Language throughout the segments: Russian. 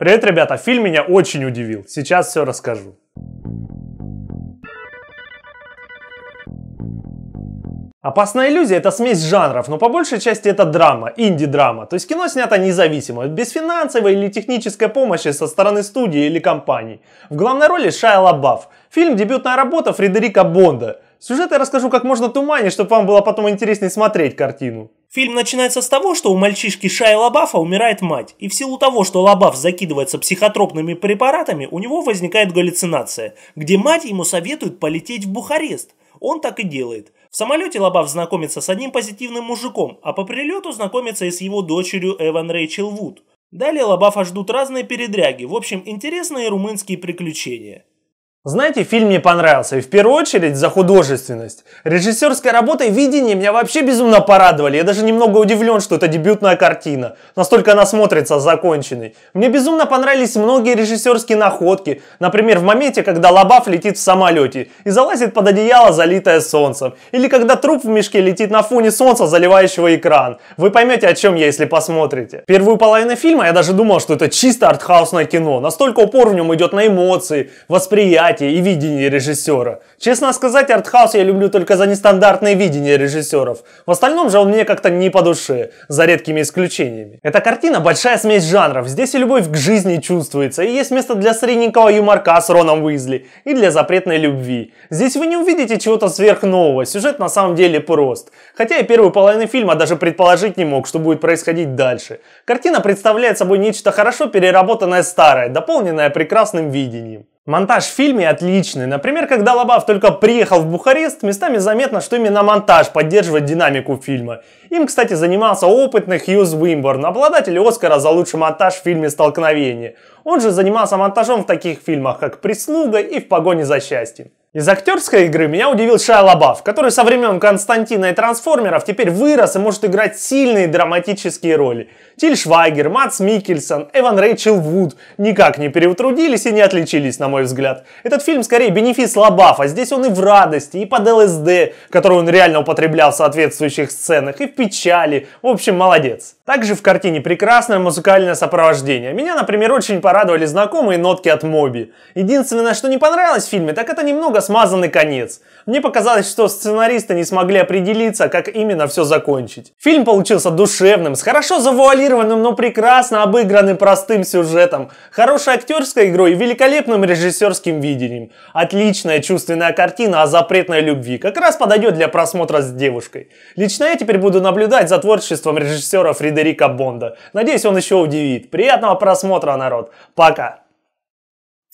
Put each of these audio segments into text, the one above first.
Привет, ребята! Фильм меня очень удивил. Сейчас все расскажу. Опасная иллюзия это смесь жанров, но по большей части это драма, инди-драма. То есть кино снято независимо, без финансовой или технической помощи со стороны студии или компаний. В главной роли Шайа Лабаф. Фильм – дебютная работа Фредерика Бонда. Сюжет я расскажу как можно туманнее, чтобы вам было потом интереснее смотреть картину. Фильм начинается с того, что у мальчишки Шая Лабафа умирает мать, и в силу того, что Лабаф закидывается психотропными препаратами, у него возникает галлюцинация, где мать ему советует полететь в Бухарест. Он так и делает. В самолете Лабаф знакомится с одним позитивным мужиком, а по прилету знакомится и с его дочерью Эван Рэйчел Вуд. Далее Лабафа ждут разные передряги, в общем, интересные румынские приключения. Знаете, фильм мне понравился, и в первую очередь за художественность. Режиссерская работа и видение меня вообще безумно порадовали. Я даже немного удивлен, что это дебютная картина. Настолько она смотрится законченной. Мне безумно понравились многие режиссерские находки. Например, в моменте, когда Лобав летит в самолете и залазит под одеяло, залитое солнцем. Или когда труп в мешке летит на фоне солнца, заливающего экран. Вы поймете, о чем я, если посмотрите. Первую половину фильма я даже думал, что это чисто артхаусное кино. Настолько упор в нем идет на эмоции, восприятие восприятие и видение режиссера. Честно сказать, артхаус я люблю только за нестандартное видение режиссеров. В остальном же он мне как-то не по душе, за редкими исключениями. Эта картина большая смесь жанров, здесь и любовь к жизни чувствуется, и есть место для средненького юморка с Роном Уизли, и для запретной любви. Здесь вы не увидите чего-то сверхнового, сюжет на самом деле прост. Хотя я первую половину фильма даже предположить не мог, что будет происходить дальше. Картина представляет собой нечто хорошо переработанное старое, дополненное прекрасным видением. Монтаж в фильме отличный. Например, когда Лобав только приехал в Бухарест, местами заметно, что именно монтаж поддерживает динамику фильма. Им, кстати, занимался опытный Хьюз Уимборн, обладатель Оскара за лучший монтаж в фильме «Столкновение». Он же занимался монтажом в таких фильмах, как «Прислуга» и «В погоне за счастьем». Из актерской игры меня удивил Шайа Лабаф, который со времен Константина и Трансформеров теперь вырос и может играть сильные драматические роли. Тиль Швайгер, Мац Микельсон, Эван Рэйчел Вуд никак не переутрудились и не отличились, на мой взгляд. Этот фильм скорее бенефис Лабафа, здесь он и в радости, и под ЛСД, который он реально употреблял в соответствующих сценах, и в печали. В общем, молодец. Также в картине прекрасное музыкальное сопровождение. Меня, например, очень порадовали знакомые нотки от Моби. Единственное, что не понравилось в фильме, так это немного смазанный конец. Мне показалось, что сценаристы не смогли определиться, как именно все закончить. Фильм получился душевным, с хорошо завуалированным, но прекрасно обыгранным простым сюжетом, хорошей актерской игрой и великолепным режиссерским видением. Отличная чувственная картина о запретной любви, как раз подойдет для просмотра с девушкой. Лично я теперь буду наблюдать за творчеством режиссера Фрида Фредерика Бонда. Надеюсь, он еще удивит. Приятного просмотра, народ. Пока.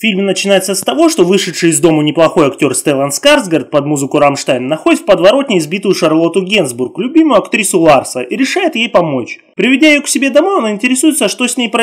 Фильм начинается с того, что вышедший из дому неплохой актер Стеллан Скарсгард под музыку Рамштайн находит в подворотне избитую Шарлотту Генсбург, любимую актрису Ларса, и решает ей помочь. Приведя ее к себе домой, он интересуется, что с ней произошло.